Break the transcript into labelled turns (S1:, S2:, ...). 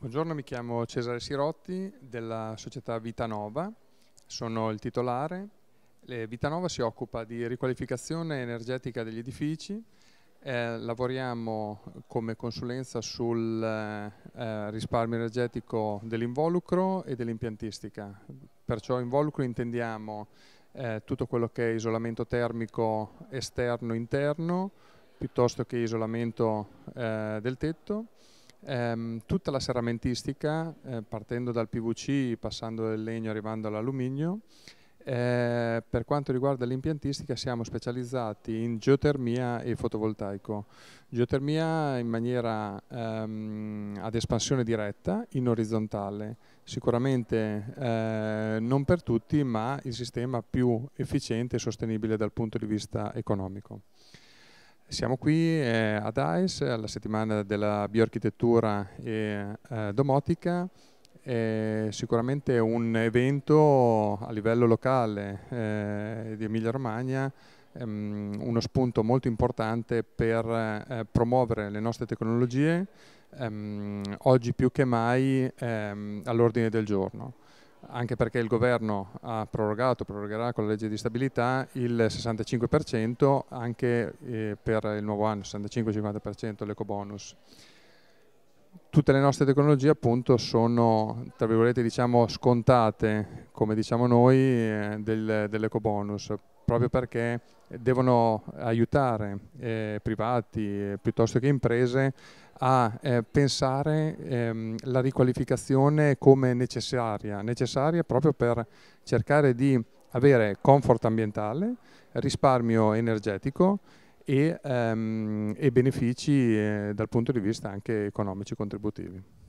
S1: Buongiorno, mi chiamo Cesare Sirotti della società Vitanova, sono il titolare. Vitanova si occupa di riqualificazione energetica degli edifici, eh, lavoriamo come consulenza sul eh, eh, risparmio energetico dell'involucro e dell'impiantistica, perciò involucro intendiamo eh, tutto quello che è isolamento termico esterno-interno piuttosto che isolamento eh, del tetto Ehm, tutta la serramentistica, eh, partendo dal PVC, passando dal legno, arrivando all'alluminio. Eh, per quanto riguarda l'impiantistica siamo specializzati in geotermia e fotovoltaico. Geotermia in maniera ehm, ad espansione diretta, in orizzontale, sicuramente eh, non per tutti ma il sistema più efficiente e sostenibile dal punto di vista economico. Siamo qui eh, ad AIS, alla settimana della bioarchitettura e eh, domotica, è sicuramente un evento a livello locale eh, di Emilia Romagna, ehm, uno spunto molto importante per eh, promuovere le nostre tecnologie, ehm, oggi più che mai ehm, all'ordine del giorno anche perché il governo ha prorogato, prorogherà con la legge di stabilità il 65% anche eh, per il nuovo anno, 65-50% l'ecobonus tutte le nostre tecnologie appunto sono, tra virgolette, diciamo scontate, come diciamo noi, eh, del, dell'ecobonus, proprio perché devono aiutare eh, privati eh, piuttosto che imprese a eh, pensare ehm, la riqualificazione come necessaria, necessaria proprio per cercare di avere comfort ambientale, risparmio energetico e, ehm, e benefici eh, dal punto di vista anche economici contributivi.